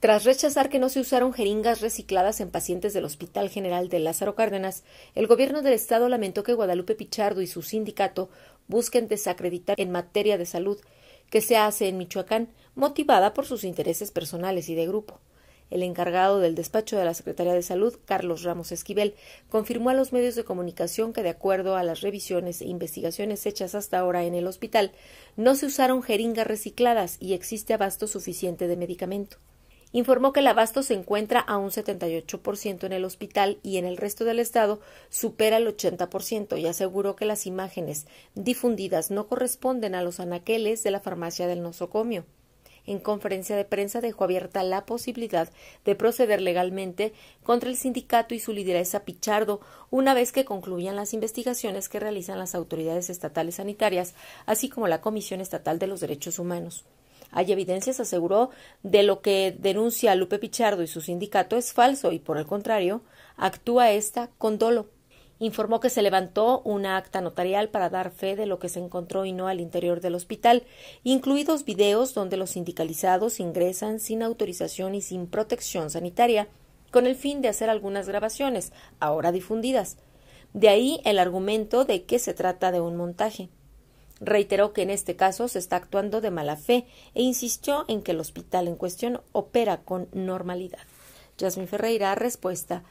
Tras rechazar que no se usaron jeringas recicladas en pacientes del Hospital General de Lázaro Cárdenas, el gobierno del estado lamentó que Guadalupe Pichardo y su sindicato busquen desacreditar en materia de salud que se hace en Michoacán, motivada por sus intereses personales y de grupo. El encargado del despacho de la Secretaría de Salud, Carlos Ramos Esquivel, confirmó a los medios de comunicación que, de acuerdo a las revisiones e investigaciones hechas hasta ahora en el hospital, no se usaron jeringas recicladas y existe abasto suficiente de medicamento informó que el abasto se encuentra a un 78% en el hospital y en el resto del estado supera el 80% y aseguró que las imágenes difundidas no corresponden a los anaqueles de la farmacia del nosocomio. En conferencia de prensa dejó abierta la posibilidad de proceder legalmente contra el sindicato y su lideresa Pichardo una vez que concluyan las investigaciones que realizan las autoridades estatales sanitarias, así como la Comisión Estatal de los Derechos Humanos. Hay evidencias, aseguró, de lo que denuncia Lupe Pichardo y su sindicato es falso y, por el contrario, actúa esta con dolo. Informó que se levantó una acta notarial para dar fe de lo que se encontró y no al interior del hospital, incluidos videos donde los sindicalizados ingresan sin autorización y sin protección sanitaria, con el fin de hacer algunas grabaciones, ahora difundidas. De ahí el argumento de que se trata de un montaje. Reiteró que en este caso se está actuando de mala fe e insistió en que el hospital en cuestión opera con normalidad. Jasmine Ferreira, respuesta